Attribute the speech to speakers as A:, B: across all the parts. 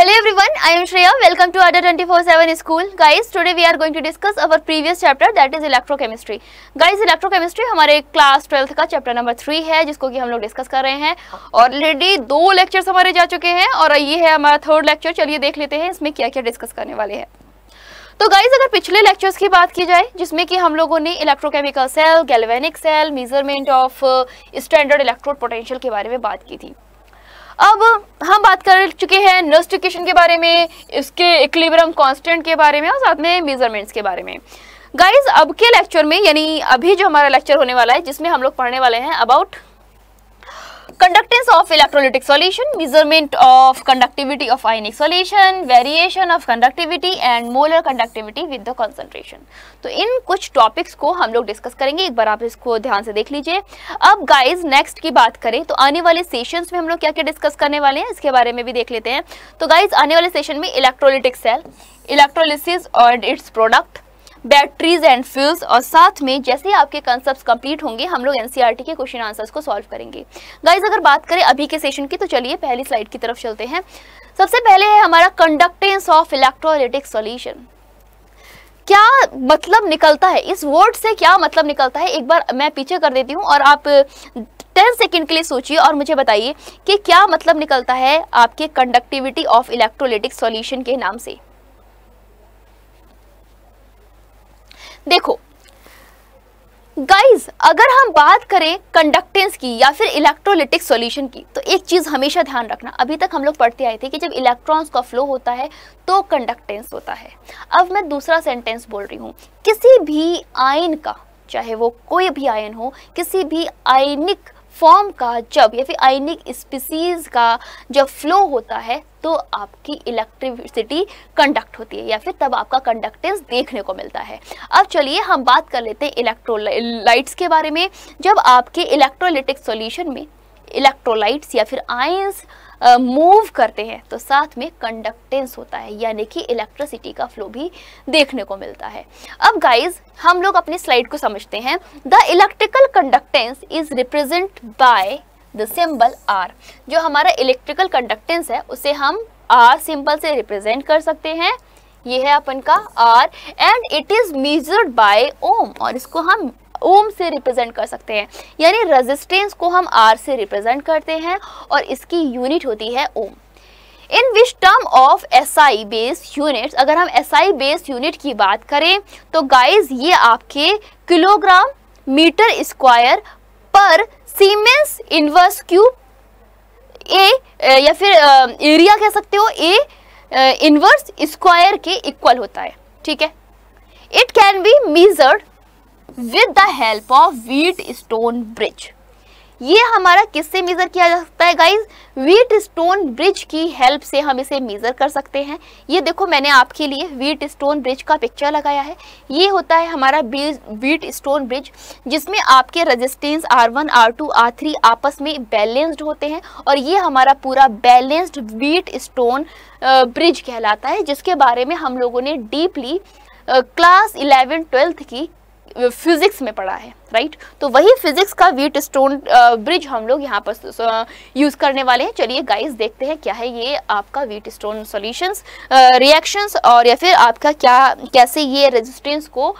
A: Hello everyone, I am Shreya. Welcome to Ada 24/7 School. Guys, today we are going to discuss our previous chapter that is electrochemistry. Guys, electrochemistry हमारे class 12th का chapter number 3 है जिसको कि हम लोग discuss कर रहे हैं ऑलरेडी दो lectures हमारे जा चुके हैं और ये है हमारा third lecture. चलिए देख लेते हैं इसमें क्या क्या discuss करने वाले हैं तो गाइज अगर पिछले लेक्चर्स की बात की जाए जिसमें कि हम लोगों ने electrochemical cell galvanic cell measurement of standard electrode potential के बारे में बात की थी अब हम बात कर चुके हैं नर्स्टिकेशन के बारे में इसके इक्लिब्रम कांस्टेंट के बारे में और साथ में मेजरमेंट्स के बारे में गाइज अब के लेक्चर में यानी अभी जो हमारा लेक्चर होने वाला है जिसमें हम लोग पढ़ने वाले हैं about conductance of electrolytic solution, measurement of conductivity of ionic solution, variation of conductivity and molar conductivity with the concentration. तो इन कुछ टॉपिक्स को हम लोग डिस्कस करेंगे एक बार आप इसको ध्यान से देख लीजिए अब गाइज नेक्स्ट की बात करें तो आने वाले सेशंस में हम लोग क्या क्या डिस्कस करने वाले हैं इसके बारे में भी देख लेते हैं तो गाइज आने वाले सेशन में इलेक्ट्रोलिटिक सेल इलेक्ट्रोलिसिस और its product batteries and fuels और साथ में जैसे आपके कंसेप्ट कंप्लीट होंगे हम लोग एनसीईआरटी e के क्वेश्चन आंसर्स को सॉल्व करेंगे गाइज अगर बात करें अभी के सेशन की तो चलिए पहली स्लाइड की तरफ चलते हैं सबसे पहले है हमारा कंडक्टेंस ऑफ इलेक्ट्रोलिटिक सोल्यूशन क्या मतलब निकलता है इस वर्ड से क्या मतलब निकलता है एक बार मैं पीछे कर देती हूँ और आप टेन सेकेंड के लिए सोचिए और मुझे बताइए कि क्या मतलब निकलता है आपके कंडक्टिविटी ऑफ इलेक्ट्रोलिटिक सॉल्यूशन के नाम से देखो गाइज अगर हम बात करें कंडक्टेंस की या फिर इलेक्ट्रोलिटिक सॉल्यूशन की तो एक चीज़ हमेशा ध्यान रखना अभी तक हम लोग पढ़ते आए थे कि जब इलेक्ट्रॉन्स का फ्लो होता है तो कंडक्टेंस होता है अब मैं दूसरा सेंटेंस बोल रही हूँ किसी भी आयन का चाहे वो कोई भी आयन हो किसी भी आयनिक फॉर्म का जब या फिर आयनिक स्पीसीज का जब फ्लो होता है तो आपकी इलेक्ट्रिसिटी कंडक्ट होती है या फिर तब आपका कंडक्टेंस देखने को मिलता है अब चलिए हम बात कर लेते हैं इलेक्ट्रोलाइट्स के बारे में जब आपके इलेक्ट्रोलिटिक सॉल्यूशन में इलेक्ट्रोलाइट्स या फिर आयंस मूव uh, करते हैं तो साथ में कंडक्टेंस होता है यानी कि इलेक्ट्रिसिटी का फ्लो भी देखने को मिलता है अब गाइस हम लोग अपनी स्लाइड को समझते हैं the electrical conductance is represent by the symbol R जो हमारा इलेक्ट्रिकल कंडक्टेंस है उसे हम आर सिंबल से रिप्रेजेंट कर सकते हैं ये है अपन का R and it is measured by ohm और इसको हम ओम से रिप्रेजेंट कर सकते हैं यानी रेजिस्टेंस को हम आर से रिप्रेजेंट करते हैं और इसकी यूनिट होती है ohm in which term of S I base unit अगर हम एस आई बेस यूनिट की बात करें तो गाइज ये आपके किलोग्राम मीटर स्क्वायर पर सीमेंस इनवर्स क्यूब ए या फिर एरिया कह सकते हो ए इनवर्स स्क्वायर के इक्वल होता है ठीक है it can be measured with the help of Wheatstone bridge ये हमारा किससे मेजर किया जा सकता है गाइज वीट स्टोन ब्रिज की हेल्प से हम इसे मेजर कर सकते हैं ये देखो मैंने आपके लिए वीट स्टोन ब्रिज का पिक्चर लगाया है ये होता है हमारा ब्रिज वीट स्टोन ब्रिज जिसमें आपके resistance R one R two R three आपस में बैलेंस्ड होते हैं और ये हमारा पूरा बैलेंस्ड वीट स्टोन ब्रिज कहलाता है जिसके बारे में हम लोगों ने डीपली क्लास इलेवन ट्वेल्थ की फिजिक्स में पढ़ा है राइट right? तो वही फिजिक्स का वीट स्टोन ब्रिज हम लोग यहाँ पर यूज करने वाले हैं चलिए गाइस देखते हैं क्या है ये आपका वीट स्टोन सोल्यूशन रिएक्शंस और या फिर आपका क्या कैसे ये रेजिस्टेंस को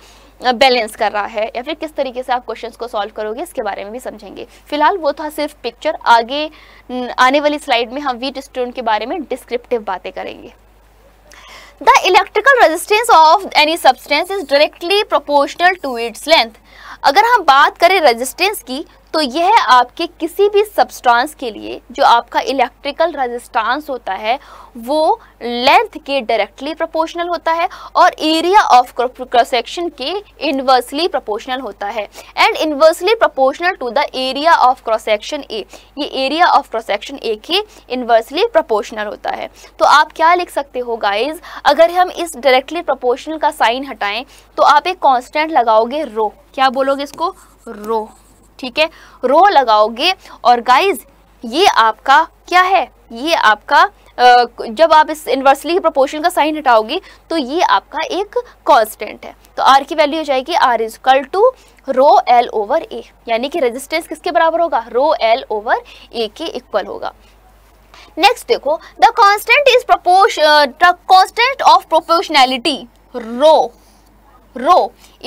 A: बैलेंस कर रहा है या फिर किस तरीके से आप क्वेश्चंस को सॉल्व करोगे इसके बारे में भी समझेंगे फिलहाल वो था सिर्फ पिक्चर आगे आने वाली स्लाइड में हम वीट स्टोन के बारे में डिस्क्रिप्टिव बातें करेंगे the electrical resistance of any substance is directly proportional to its length अगर हम बात करें रेजिस्टेंस की तो यह आपके किसी भी सब्सटेंस के लिए जो आपका इलेक्ट्रिकल रेजिस्टेंस होता है वो लेंथ के डायरेक्टली प्रोपोर्शनल होता है और एरिया ऑफ क्रॉस सेक्शन के इन्वर्सली प्रोपोर्शनल होता है and inversely proportional to the area of cross section A ये area of cross section A के इन्वर्सली प्रोपोर्शनल होता है तो आप क्या लिख सकते हो गाइज अगर हम इस डायरेक्टली प्रोपोर्शनल का साइन हटाएं तो आप एक कॉन्स्टेंट लगाओगे रो क्या बोलोगे इसको रो ठीक है रो लगाओगे और गाइज ये आपका क्या है ये आपका जब आप इस इन्वर्सली प्रोपोर्शन का साइन हटाओगे तो ये आपका एक कांस्टेंट है तो आर की वैल्यू हो जाएगी R is equal to rho L over A यानी कि रेजिस्टेंस किसके बराबर होगा रो एल ओवर ए के इक्वल होगा नेक्स्ट देखो the constant is proportion the constant of proportionality rho rho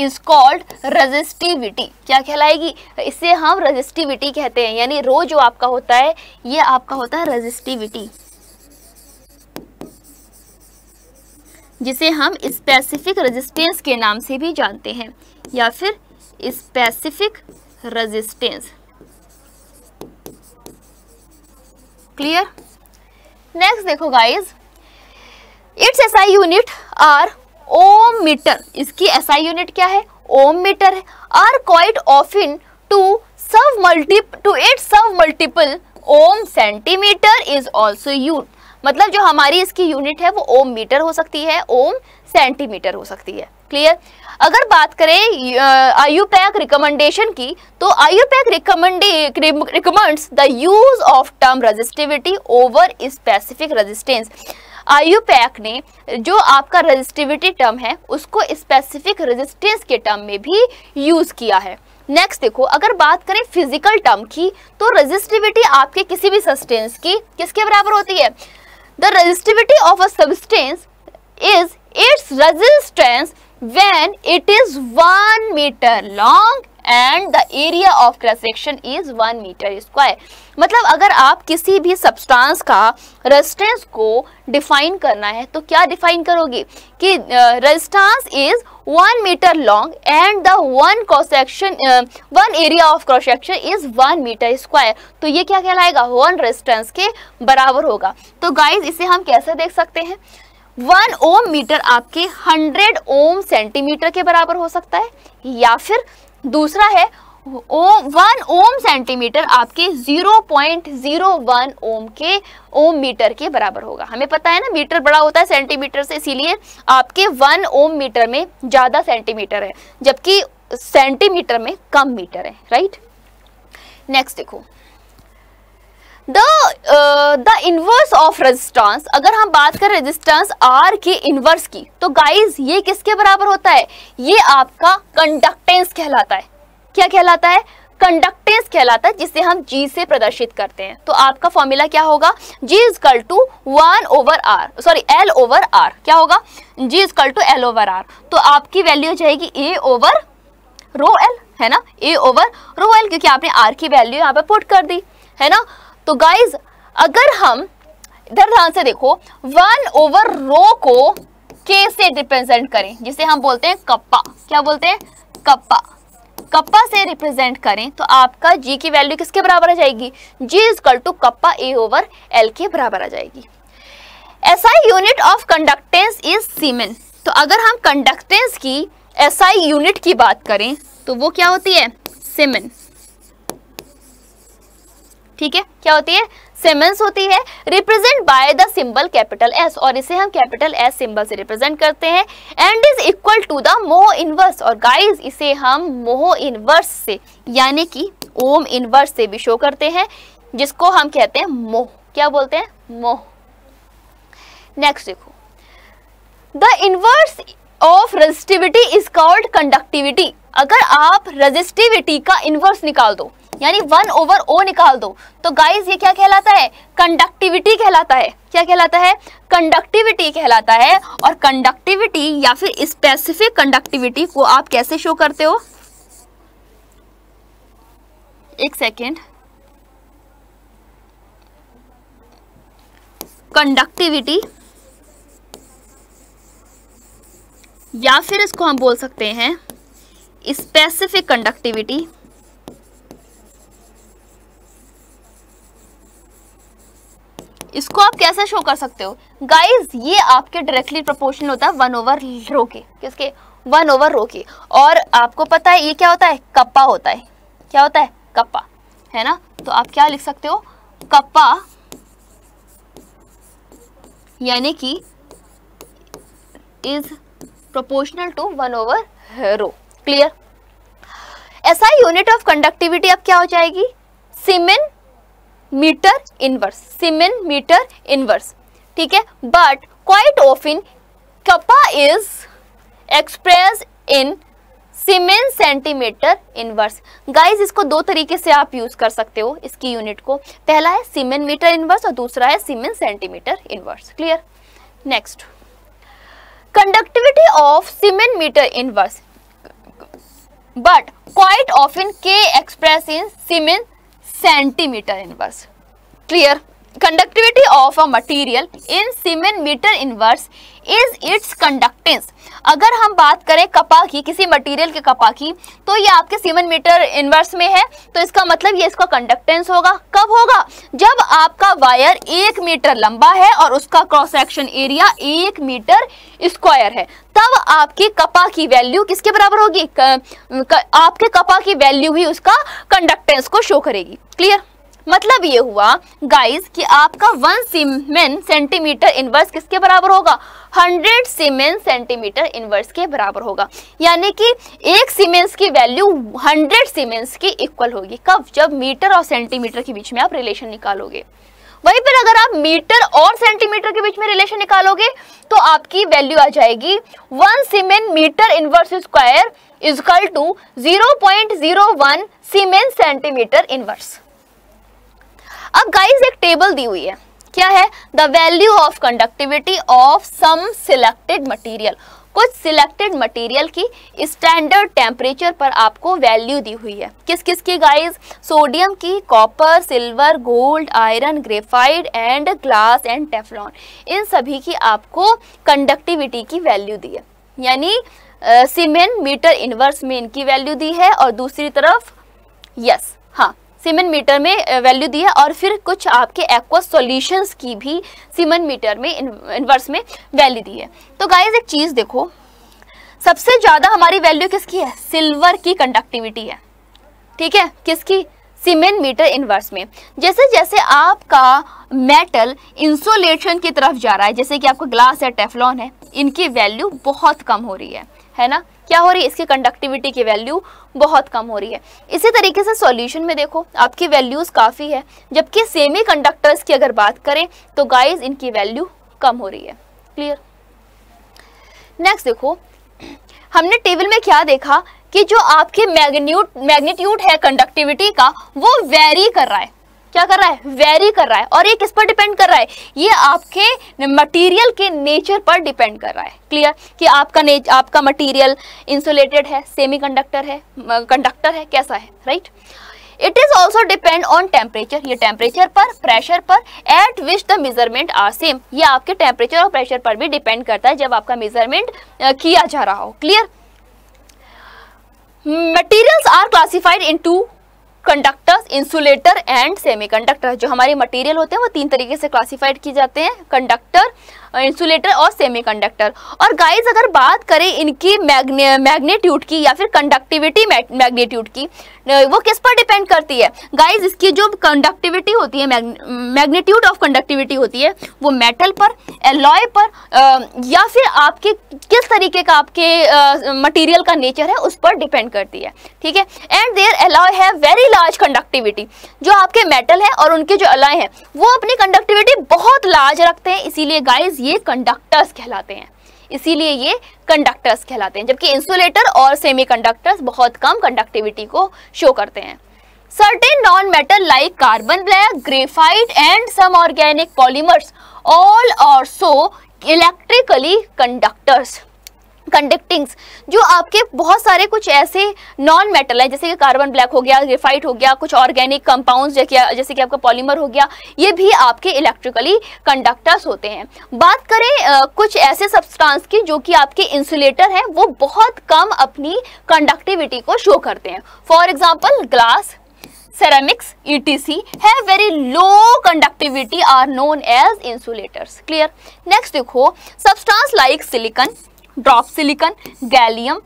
A: is called resistivity क्या कहलाएगी इसे हम रजिस्टिविटी कहते हैं यानी रो जो आपका होता है ये आपका होता है रजिस्टिविटी जिसे हम स्पेसिफिक रेजिस्टेंस के नाम से भी जानते हैं या फिर स्पेसिफिक रेजिस्टेंस क्लियर नेक्स्ट देखो guys its SI unit are ohm metre इसकी एसआई यूनिट क्या है ओम मीटर है are quite often to sub multiple to it sub multiple ohm centimetre is also use मतलब जो हमारी इसकी यूनिट है वो ओम मीटर हो सकती है ओम सेंटीमीटर हो सकती है क्लियर अगर बात करें आयु पैक रिकमेंडेशन की तो IUPAC recommend recommends the use of term resistivity over specific resistance IUPAC ने जो आपका रजिस्टिविटी टर्म है उसको स्पेसिफिक रजिस्टेंस के टर्म में भी यूज़ किया है नेक्स्ट देखो अगर बात करें फिजिकल टर्म की तो रजिस्टिविटी आपके किसी भी सब्सटेंस की किसके बराबर होती है the resistivity of a substance is its resistance when it is one metre long and the area of cross section is one metre square मतलब अगर आप किसी भी सब्सटेंस का रेजिस्टेंस को डिफाइन करना है तो क्या डिफाइन करोगे कि resistance is one metre long and the one cross section one area of cross section is one metre square तो ये क्या कहलाएगा वन रेजिस्टेंस के बराबर होगा तो गाइज इसे हम कैसे देख सकते हैं वन ओम मीटर आपके हंड्रेड ओम सेंटीमीटर के बराबर हो सकता है या फिर दूसरा है ओ, वन ओम सेंटीमीटर आपके 0.01 ओम के ओम मीटर के बराबर होगा हमें पता है ना मीटर बड़ा होता है सेंटीमीटर से इसीलिए आपके वन ओम मीटर में ज़्यादा सेंटीमीटर है जबकि सेंटीमीटर में कम मीटर है राइट नेक्स्ट देखो द इनवर्स ऑफ रेजिस्टेंस अगर हम बात करें रेजिस्टेंस आर के इनवर्स की तो गाइस ये किसके बराबर होता है ये आपका कंडक्टेंस कहलाता है क्या कहलाता है कंडक्टेंस कहलाता है जिसे हम जी से प्रदर्शित करते हैं तो आपका फॉर्मूला क्या होगा G is equal to one over R sorry L over R क्या होगा G is equal to L over R तो आपकी वैल्यू हो जाएगी ए ओवर रो एल है ना ए ओवर रो एल क्योंकि आपने आर की वैल्यू यहाँ पे पुट कर दी है ना तो गाइज अगर हम इधर ध्यान से देखो वन ओवर रो को के से रिप्रेजेंट करें जिसे हम बोलते हैं कप्पा क्या बोलते हैं कप्पा कप्पा से रिप्रेजेंट करें तो आपका जी की वैल्यू किसके बराबर आ जाएगी G equal to kappa A over L के बराबर आ जाएगी I unit of conductance is siemens तो अगर हम कंडक्टेंस की आई यूनिट की बात करें तो वो क्या होती है सीमेन ठीक है क्या होती है सिमेंस होती है represent by the symbol capital S और इसे हम कैपिटल एस सिंबल से रिप्रेजेंट करते हैं and is equal to the mho inverse और गाइस इसे हम मोह इनवर्स से यानी कि ओम इनवर्स से भी शो करते हैं जिसको हम कहते हैं मोह क्या बोलते हैं मोह नेक्स्ट देखो the inverse of resistivity is called conductivity अगर आप रेजिस्टिविटी का इनवर्स निकाल दो यानी वन ओवर ओ निकाल दो तो गाइज ये क्या कहलाता है कंडक्टिविटी कहलाता है क्या कहलाता है कंडक्टिविटी कहलाता है और कंडक्टिविटी या फिर स्पेसिफिक कंडक्टिविटी को आप कैसे शो करते हो एक सेकेंड कंडक्टिविटी या फिर इसको हम बोल सकते हैं स्पेसिफिक कंडक्टिविटी इसको आप कैसे शो कर सकते हो गाइज ये आपके डायरेक्टली प्रोपोर्शनल होता है वन ओवर रो के किसके वन ओवर रो के और आपको पता है ये क्या होता है कप्पा होता है क्या होता है कप्पा है ना तो आप क्या लिख सकते हो कप्पा यानी कि is proportional to one over rho clear ऐसा यूनिट ऑफ कंडक्टिविटी अब क्या हो जाएगी siemens metre inverse siemens metre inverse ठीक है but quite often kappa is express in siemens centimetre inverse guys इसको दो तरीके से आप यूज कर सकते हो इसकी यूनिट को पहला है सीमेन मीटर इनवर्स और दूसरा है siemens centimetre inverse clear next conductivity of siemens metre inverse but quite often के express in siemens centimeter inverse. Clear? conductivity of a material in siemens metre inverse is its conductance अगर हम बात करें कपा की किसी material के कपा की तो ये आपके सीमेंट मीटर इनवर्स में है तो इसका मतलब ये इसका कंडक्टेंस होगा कब होगा जब आपका वायर एक मीटर लंबा है और उसका क्रॉस सेक्शन एरिया एक मीटर स्क्वायर है तब आपकी कपा की वैल्यू किसके बराबर होगी आपके कपा की वैल्यू ही उसका कंडक्टेंस को शो करेगी क्लियर मतलब ये हुआ गाइस कि आपका वन सीमेन सेंटीमीटर इनवर्स किसके बराबर होगा हंड्रेड सीमेन सेंटीमीटर इनवर्स के बराबर होगा यानी कि एक सीमेंस की वैल्यू हंड्रेड सीमेंस की इक्वल होगी कब जब मीटर और सेंटीमीटर के बीच में आप रिलेशन निकालोगे वहीं पर अगर आप मीटर और सेंटीमीटर के बीच में रिलेशन निकालोगे तो आपकी वैल्यू आ जाएगी one siemens metre inverse square is equal to zero point zero one siemens centimetre inverse अब गाइज एक टेबल दी हुई है क्या है the value of conductivity of some selected material कुछ सिलेक्टेड मटेरियल की स्टैंडर्ड टेम्परेचर पर आपको वैल्यू दी हुई है किस किस की गाइस सोडियम की copper silver gold iron graphite and glass and Teflon इन सभी की आपको कंडक्टिविटी की वैल्यू दी है यानी सीमेंट मीटर इनवर्स में इनकी वैल्यू दी है और दूसरी तरफ यस हाँ सीमेंट मीटर में वैल्यू uh, दी है और फिर कुछ आपके एक्वा सॉल्यूशंस की भी सीमेंट मीटर में इनवर्स में वैल्यू दी है तो गाइज एक चीज़ देखो सबसे ज़्यादा हमारी वैल्यू किसकी है सिल्वर की कंडक्टिविटी है ठीक है किसकी सीमेंट मीटर इनवर्स में जैसे जैसे आपका मेटल इंसोलेशन की तरफ जा रहा है जैसे कि आपका ग्लास है टेफलॉन है इनकी वैल्यू बहुत कम हो रही है है ना क्या हो रही है इसकी कंडक्टिविटी की वैल्यू बहुत कम हो रही है इसी तरीके से सॉल्यूशन में देखो आपकी वैल्यूज काफ़ी है जबकि सेमी कंडक्टर्स की अगर बात करें तो गाइज इनकी वैल्यू कम हो रही है क्लियर नेक्स्ट देखो हमने टेबल में क्या देखा कि जो आपके मैग्न्यूट मैग्नीट्यूड है कंडक्टिविटी का वो वेरी कर रहा है क्या कर रहा है वेरी कर रहा है और ये किस पर डिपेंड कर रहा है ये आपके मटेरियल के नेचर पर डिपेंड कर रहा है क्लियर कि आपका ने आपका मटेरियल इंसुलेटेड है सेमीकंडक्टर है कंडक्टर है कैसा है right it is also depend on temperature ये टेम्परेचर पर प्रेशर पर at which the measurement are same ये आपके टेम्परेचर और प्रेशर पर भी डिपेंड करता है जब आपका मेजरमेंट किया जा रहा हो clear materials are classified into conductors insulator and semiconductor जो हमारे मटेरियल होते हैं वो तीन तरीके से क्लासिफाइड किए जाते हैं कंडक्टर इंसुलेटर और सेमीकंडक्टर और गाइस अगर बात करें इनकी मैग्नीट्यूड की या फिर कंडक्टिविटी मैग्नीट्यूड की वो किस पर डिपेंड करती है गाइस इसकी जो कंडक्टिविटी होती है मैग्नीट्यूड ऑफ कंडक्टिविटी होती है वो मेटल पर एलॉय पर या फिर आपके किस तरीके का आपके मटेरियल का नेचर है उस पर डिपेंड करती है ठीक है एंड देयर एलॉय है वेरी लार्ज कंडक्टिविटी जो आपके मेटल है और उनके जो अलॉय हैं वो अपनी कंडक्टिविटी बहुत लार्ज रखते हैं इसीलिए गाइज ये कंडक्टर्स कहलाते हैं इसीलिए ये कंडक्टर्स कहलाते हैं जबकि इंसुलेटर और सेमी सेमीकंडक्टर्स बहुत कम कंडक्टिविटी को शो करते हैं certain non metal like carbon black graphite and some organic polymers all और सो इलेक्ट्रिकली कंडक्टर्स कंडक्टिंग्स जो आपके बहुत सारे कुछ ऐसे नॉन मेटल हैं जैसे कि कार्बन ब्लैक हो गया ग्रेफाइट हो गया कुछ ऑर्गेनिक कंपाउंड्स जैसे कि आपका पॉलीमर हो गया ये भी आपके इलेक्ट्रिकली कंडक्टर्स होते हैं बात करें आ, कुछ ऐसे सब्सटेंस की जो कि आपके इंसुलेटर हैं वो बहुत कम अपनी कंडक्टिविटी को शो करते हैं for example glass ceramics E T C है very low conductivity are known as insulators clear next देखो substance like silicon drop silicon gallium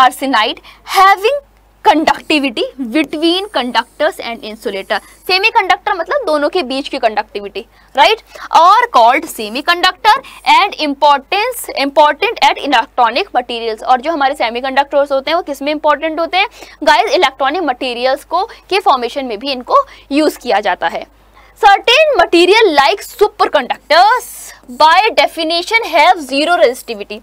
A: arsenide having conductivity between conductors and insulator semiconductor मतलब दोनों के बीच की conductivity right और called semiconductor and importance important at electronic materials और जो हमारे सेमी कंडक्टर्स होते हैं वो किस में इंपॉर्टेंट होते हैं गाइज इलेक्ट्रॉनिक मटेरियल्स को के फॉर्मेशन में भी इनको यूज किया जाता है certain material like super conductors by definition have zero resistivity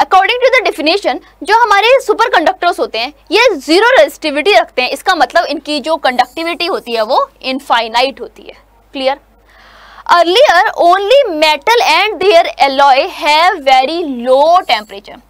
A: according to the definition जो हमारे सुपर कंडक्टर्स होते हैं ये जीरो रेजिस्टिविटी रखते हैं इसका मतलब इनकी जो कंडक्टिविटी होती है वो इनफाइनाइट होती है clear earlier only metal and their alloy है वेरी लो टेम्परेचर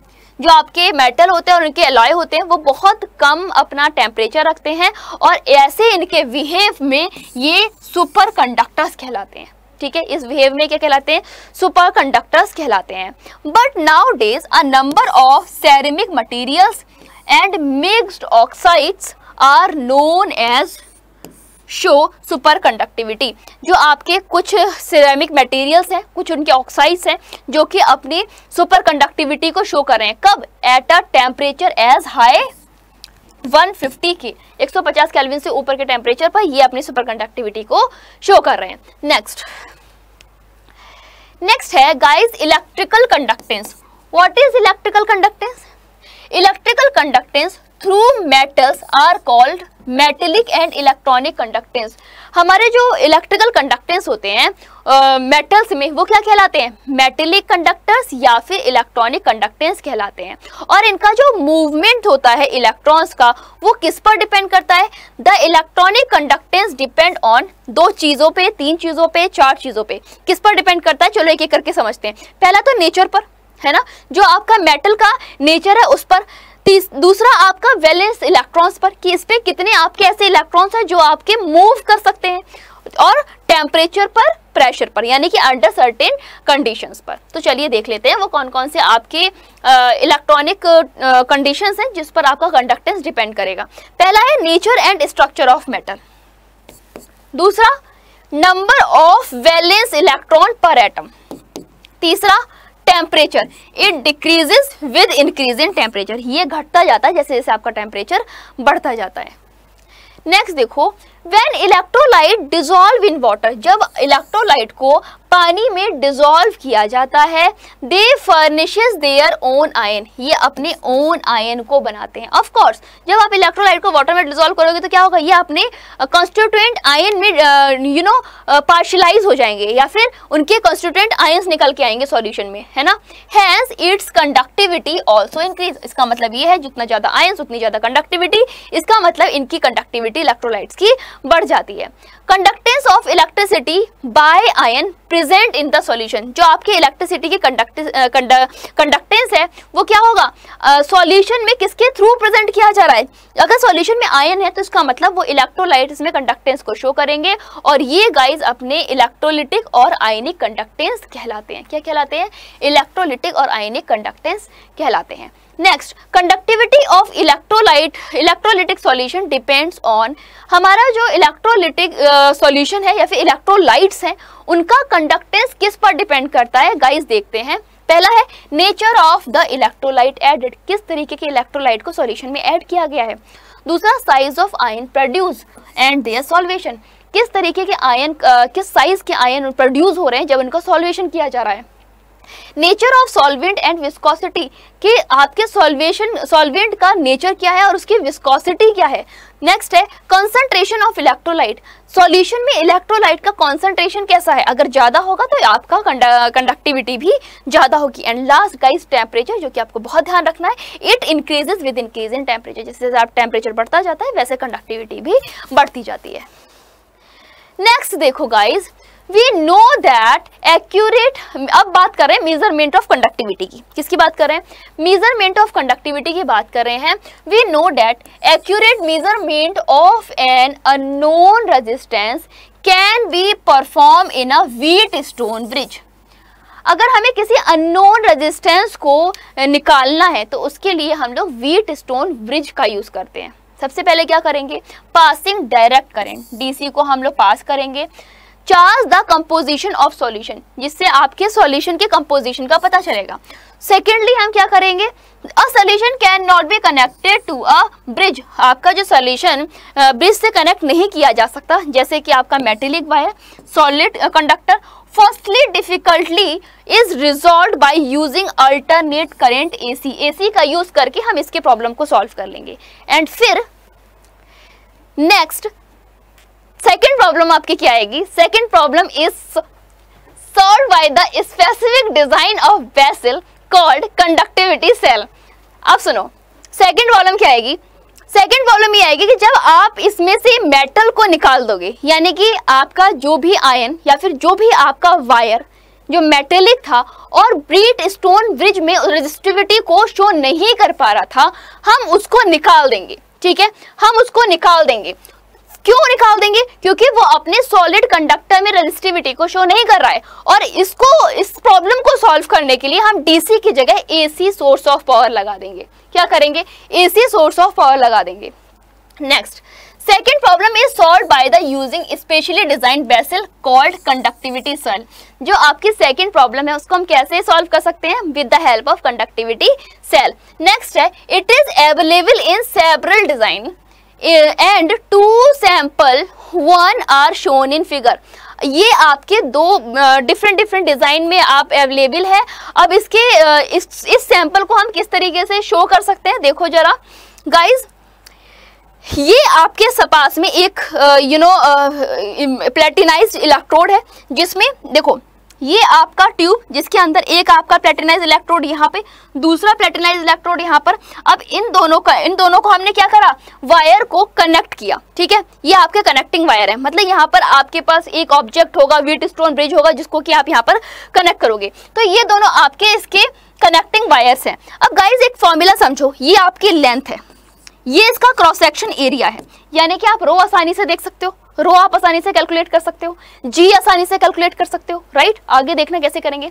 A: जो आपके मेटल होते हैं और उनके एलॉय होते हैं वो बहुत कम अपना टेम्परेचर रखते हैं और ऐसे इनके बिहेव में ये सुपर कंडक्टर्स कहलाते हैं ठीक है इस वेव में क्या कहलाते हैं सुपर कंडक्टर्स कहलाते हैं but now days a number of ceramic materials and mixed oxides are known as show super conductivity जो आपके कुछ सिरेमिक मटेरियल्स हैं कुछ उनके ऑक्साइड्स हैं जो कि अपनी सुपर कंडक्टिविटी को शो कर रहे हैं कब at a temperature as high 150 के 150 केल्विन से ऊपर के टेम्परेचर पर ये अपनी सुपर कंडक्टिविटी को शो कर रहे हैं नेक्स्ट नेक्स्ट है guys electrical conductance what is electrical conductance electrical conductance through metals are called metallic and electronic conductance हमारे जो इलेक्ट्रिकल कंडक्टेंस होते हैं मेटल्स में वो क्या कहलाते हैं मेटेलिक कंडक्टर्स या फिर इलेक्ट्रॉनिक कंडक्टेंस कहलाते हैं और इनका जो मूवमेंट होता है इलेक्ट्रॉन्स का वो किस पर डिपेंड करता है the electronic conductance depend on दो चीज़ों पे तीन चीज़ों पे चार चीज़ों पे किस पर डिपेंड करता है चलो एक एक करके समझते हैं पहला तो नेचर पर है ना जो आपका मेटल का नेचर है उस पर दूसरा आपका वैलेंस इलेक्ट्रॉन्स पर कि इस पर कितने आपके ऐसे इलेक्ट्रॉन्स हैं जो आपके मूव कर सकते हैं और टेम्परेचर पर प्रेशर पर यानी कि अंडर सर्टेन कंडीशंस पर तो चलिए देख लेते हैं वो कौन कौन से आपके इलेक्ट्रॉनिक कंडीशंस हैं जिस पर आपका कंडक्टेंस डिपेंड करेगा पहला है nature and structure of metal दूसरा number of valence electron per atom तीसरा temperature it decreases with increase in temperature ये घटता जाता है जैसे जैसे आपका टेम्परेचर बढ़ता जाता है नेक्स्ट देखो when electrolyte dissolve in water जब इलेक्ट्रोलाइट को पानी में डिजोल्व किया जाता है they furnishes their own ion ये अपने ओन आयन को बनाते हैं ऑफ कोर्स जब आप इलेक्ट्रोलाइट को वाटर में डिजोल्व करोगे तो क्या होगा ये अपने कॉन्स्टिट्यूएंट uh, आयन में यू नो पार्शलाइज हो जाएंगे या फिर उनके कॉन्स्टिट्यूएंट आयन निकल के आएंगे सॉल्यूशन में है ना hence its conductivity also increase इसका मतलब ये है जितना ज़्यादा आयन उतनी ज़्यादा कंडक्टिविटी इसका मतलब इनकी कंडक्टिविटी इलेक्ट्रोलाइट्स की बढ़ जाती है conductance of electricity by ion present in the solution जो आपके इलेक्ट्रिसिटी के कंडक्टेंस है वो क्या होगा सॉल्यूशन uh, में किसके थ्रू प्रेजेंट किया जा रहा है अगर सॉल्यूशन में आयन है तो इसका मतलब वो इलेक्ट्रोलाइट इसमें कंडक्टेंस को शो करेंगे और ये गाइज अपने इलेक्ट्रोलिटिक और आयनिक कंडक्टेंस कहलाते हैं क्या कहलाते हैं इलेक्ट्रोलिटिक और आयनिक कंडक्टेंस कहलाते हैं next conductivity of electrolyte electrolytic solution depends on हमारा जो इलेक्ट्रोलिटिक सॉल्यूशन uh, है या फिर इलेक्ट्रोलाइट्स हैं उनका कंडक्टेंस किस पर डिपेंड करता है गाइस देखते हैं पहला है nature of the electrolyte added किस तरीके के इलेक्ट्रोलाइट को सॉल्यूशन में ऐड किया गया है दूसरा size of ion produce and their solvation किस तरीके के आयन किस साइज के आयन प्रोड्यूस हो रहे हैं जब इनका सॉल्वेशन किया जा रहा है nature of solvent and viscosity कि आपके सॉल्वेशन सॉल्वेंट का नेचर क्या है और उसकी विस्कोसिटी क्या है नेक्स्ट है कंसंट्रेशन ऑफ इलेक्ट्रोलाइट सॉल्यूशन में इलेक्ट्रोलाइट का कंसंट्रेशन कैसा है अगर ज़्यादा होगा तो आपका कंडक्टिविटी भी ज़्यादा होगी एंड लास्ट गाइस टेम्परेचर जो कि आपको बहुत ध्यान रखना है it increases with increase in temperature जैसे जैसे आप टेम्परेचर बढ़ता जाता है वैसे कंडक्टिविटी भी बढ़ती जाती है नेक्स्ट देखो guys we know that accurate अब बात करें मेजरमेंट ऑफ कंडक्टिविटी की किसकी बात करें मेजरमेंट ऑफ कंडक्टिविटी की बात कर रहे हैं we know that accurate measurement of an unknown resistance can be perform in a Wheatstone bridge अगर हमें किसी अननोन रेजिस्टेंस को निकालना है तो उसके लिए हम लोग वीट स्टोन ब्रिज का यूज़ करते हैं सबसे पहले क्या करेंगे पासिंग डायरेक्ट करेंट डीसी को हम लोग पास करेंगे change the composition of solution जिससे आपके सॉल्यूशन के कंपोजिशन का पता चलेगा सेकेंडली हम क्या करेंगे a solution can not be connected to a bridge आपका जो सॉल्यूशन ब्रिज से कनेक्ट नहीं किया जा सकता जैसे कि आपका metallic wire solid conductor firstly difficulty is resolve by using alternate current A C A C का यूज करके हम इसके प्रॉब्लम को सॉल्व कर लेंगे एंड फिर नेक्स्ट सेकेंड प्रॉब्लम आपकी क्या आएगी second problem is solve by the specific design of vessel called conductivity cell आप सुनो सेकेंड प्रॉब्लम क्या आएगी सेकेंड प्रॉब्लम ये आएगी कि जब आप इसमें से मेटल को निकाल दोगे यानी कि आपका जो भी आयन या फिर जो भी आपका वायर जो मेटेलिक था और ब्रीट स्टोन ब्रिज में रेजिस्टिविटी को शो नहीं कर पा रहा था हम उसको निकाल देंगे ठीक है हम उसको निकाल देंगे क्यों निकाल देंगे क्योंकि वो अपने सॉलिड कंडक्टर में रेजिस्टिविटी को शो नहीं कर रहा है और इसको इस प्रॉब्लम को सॉल्व करने के लिए हम डीसी की जगह एसी सोर्स ऑफ पावर लगा देंगे क्या करेंगे एसी सोर्स ऑफ पावर लगा देंगे next second problem is solve by the using specially design vessel called conductivity cell जो आपकी सेकेंड प्रॉब्लम है उसको हम कैसे सॉल्व कर सकते हैं with the help of conductivity cell next है it is available in several design and two simple one are shown in figure ये आपके दो डिफरेंट डिफरेंट डिज़ाइन में आप अवेलेबल है अब इसके इस इस सैंपल को हम किस तरीके से शो कर सकते हैं देखो जरा गाइज ये आपके सपास में एक यू नो प्लेटिनाइज इलेक्ट्रोड है जिसमें देखो ये आपका ट्यूब जिसके अंदर एक आपका प्लेटिनाइज इलेक्ट्रोड यहाँ पे दूसरा प्लेटिनाइज इलेक्ट्रोड यहाँ पर अब इन दोनों का इन दोनों को हमने क्या करा वायर को कनेक्ट किया ठीक है ये आपके कनेक्टिंग वायर है मतलब यहाँ पर आपके पास एक ऑब्जेक्ट होगा वीट स्टोन ब्रिज होगा जिसको कि आप यहाँ पर कनेक्ट करोगे तो ये दोनों आपके इसके कनेक्टिंग वायर्स हैं अब गाइज एक फॉर्मूला समझो ये आपकी लेंथ है ये इसका क्रॉस सेक्शन एरिया है यानी कि आप रो आसानी से देख सकते हो रो आप आसानी से कैलकुलेट कर सकते हो जी आसानी से कैलकुलेट कर सकते हो राइट आगे देखना कैसे करेंगे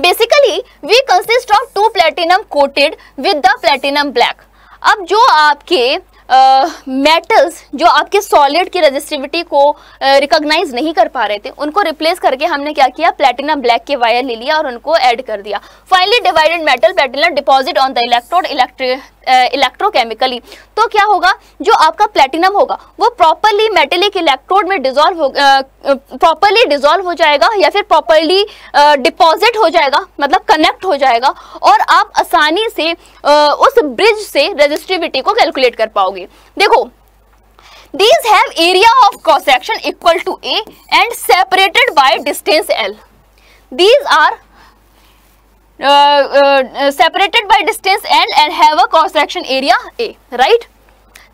A: basically we consist of two platinum coated with the platinum black अब जो आपके मेटल्स uh, जो आपके सॉलिड की रेजिस्टिविटी को रिकॉग्नाइज uh, नहीं कर पा रहे थे उनको रिप्लेस करके हमने क्या किया प्लेटिनम ब्लैक के वायर ले लिया और उनको ऐड कर दिया finally divided metal platinum deposit on the electrode electric electrochemically तो क्या होगा जो आपका प्लेटिनम होगा वो प्रॉपरली मेटेलिक इलेक्ट्रोड में डिजोल्व हो प्रॉपरली डिजोल्व हो जाएगा या फिर प्रॉपरली डिपॉजिट हो जाएगा मतलब कनेक्ट हो जाएगा और आप आसानी से आ, उस ब्रिज से रेजिस्टिविटी को कैलकुलेट कर पाओगे देखो these have area of cross section equal to a and separated by distance l these are separated by distance L and have a cross section area A, right?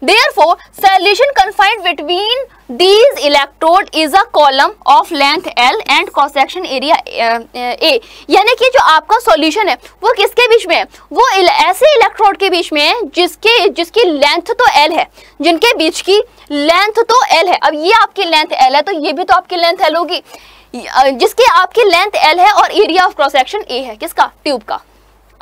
A: Therefore, solution confined between these electrode is a column of length L and cross section area A. yani ki jo aapka solution hai wo kiske beech mein hai wo इल, ऐसे electrode के बीच में है जिसके जिसकी length तो L hai jinke beech ki length to L hai ab ye aapki length L hai to ye bhi to aapki length L hogi जिसके आपकी लेंथ एल है और area of cross section A है किसका tube का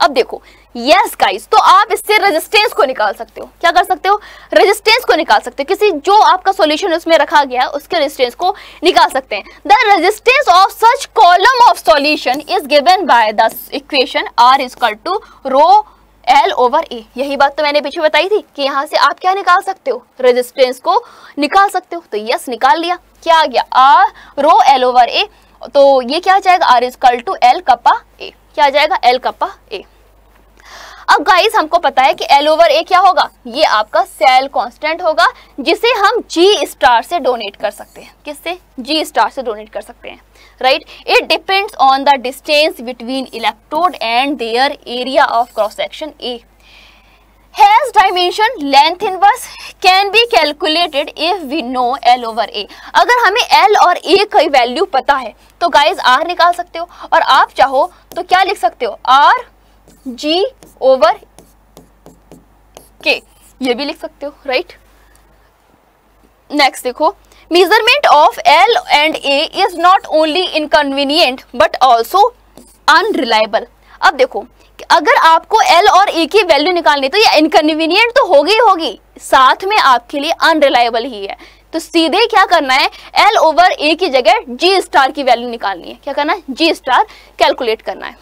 A: अब देखो yes yes guys तो आप इससे रेजिस्टेंस को निकाल सकते हो क्या कर सकते हो रेजिस्टेंस को निकाल सकते हो किसी जो आपका सॉल्यूशन उसमें रखा गया है उसके रेजिस्टेंस को निकाल सकते हैं the resistance of such column of solution is given by the equation R is equal to rho L over A यही बात तो मैंने पीछे बताई थी कि यहां से आप क्या निकाल सकते हो रेजिस्टेंस को निकाल सकते हो तो यस yes, निकाल लिया क्या आ गया आ रो एल ओवर ए तो ये क्या आ जाएगा R is equal to L kappa A क्या आ जाएगा एल कपा ए अब गाइस हमको पता है कि एल ओवर ए क्या होगा ये आपका सेल कांस्टेंट होगा जिसे हम जी स्टार से डोनेट कर सकते हैं किससे जी स्टार से डोनेट कर सकते हैं right it depends on the distance between electrode and their area of cross section A has dimension length inverse can be calculated if we know L over A अगर हमें एल और ए का value पता है तो गाइज आर निकाल सकते हो और आप चाहो तो क्या लिख सकते हो आर जी ओवर के ये भी लिख सकते हो राइट नेक्स्ट देखो measurement of L and A is not only inconvenient but also unreliable अब देखो अगर आपको एल और ए e की वैल्यू निकालनी तो ये इनकन्वीनियंट तो होगी होगी साथ में आपके लिए अनरिलायबल ही है तो सीधे क्या करना है एल ओवर ए की जगह जी स्टार की वैल्यू निकालनी है क्या करना है जी स्टार कैलकुलेट करना है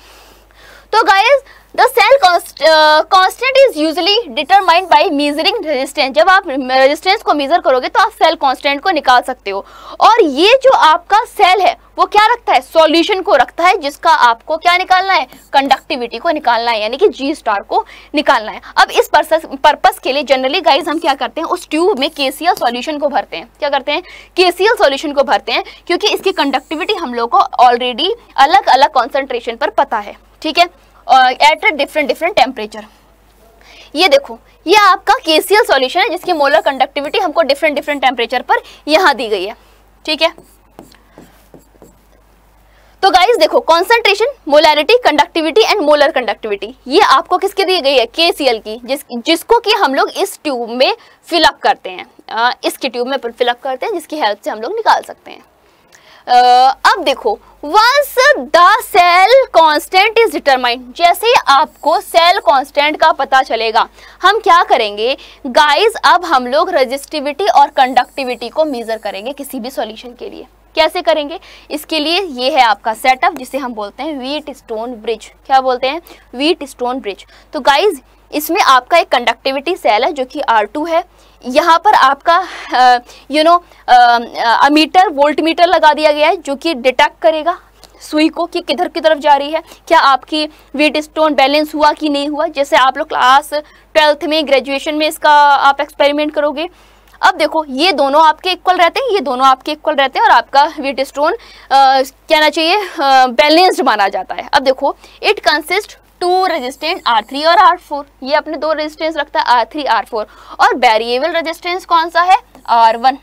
A: तो guys the cell constant is usually determined by measuring resistance जब आप रेजिस्टेंस को मीजर करोगे तो आप सेल कॉन्स्टेंट को निकाल सकते हो और ये जो आपका सेल है वो क्या रखता है सॉल्यूशन को रखता है जिसका आपको क्या निकालना है कंडक्टिविटी को निकालना है यानी कि जी स्टार को निकालना है अब इस पर्पस के लिए जनरली गाइज हम क्या करते हैं उस ट्यूब में केसीएल सॉल्यूशन को भरते हैं क्या करते हैं केसीएल सॉल्यूशन को भरते हैं क्योंकि इसकी कंडक्टिविटी हम लोग को ऑलरेडी अलग अलग कॉन्सेंट्रेशन पर पता है ठीक है at a different different temperature ये देखो ये आपका के सी एल सॉल्यूशन है जिसकी मोलर कंडक्टिविटी हमको डिफरेंट डिफरेंट टेम्परेचर पर यहाँ दी गई है ठीक है तो गाइज देखो concentration molarity conductivity and molar conductivity ये आपको किसके दी गई है के सी एल की जिस जिसको कि हम लोग इस ट्यूब में फिलअप करते हैं इसके ट्यूब में फिलअप करते हैं जिसकी हेल्प से हम लोग निकाल सकते हैं आ, अब देखो once the cell constant is determined जैसे आपको सेल कांस्टेंट का पता चलेगा हम क्या करेंगे गाइस अब हम लोग रजिस्टिविटी और कंडक्टिविटी को मेजर करेंगे किसी भी सॉल्यूशन के लिए कैसे करेंगे इसके लिए ये है आपका सेटअप जिसे हम बोलते हैं वीट स्टोन ब्रिज क्या बोलते हैं वीट स्टोन ब्रिज तो गाइज इसमें आपका एक कंडक्टिविटी सेल है जो कि आर है यहाँ पर आपका you know ammeter voltmeter लगा दिया गया है जो कि डिटेक्ट करेगा सुई को कि किधर की तरफ जा रही है क्या आपकी वेट स्टोन बैलेंस हुआ कि नहीं हुआ जैसे आप लोग क्लास ट्वेल्थ में ग्रेजुएशन में इसका आप एक्सपेरिमेंट करोगे अब देखो ये दोनों आपके इक्वल रहते हैं ये दोनों आपके इक्वल रहते हैं और आपका वेट स्टोन कहना चाहिए बैलेंस्ड माना जाता है अब देखो it consist two resistance R three और आर फोर ये अपने दो रेजिस्टेंस रखता है आर थ्री आर फोर और वेरिएबल रेजिस्टेंस कौन सा है आर वन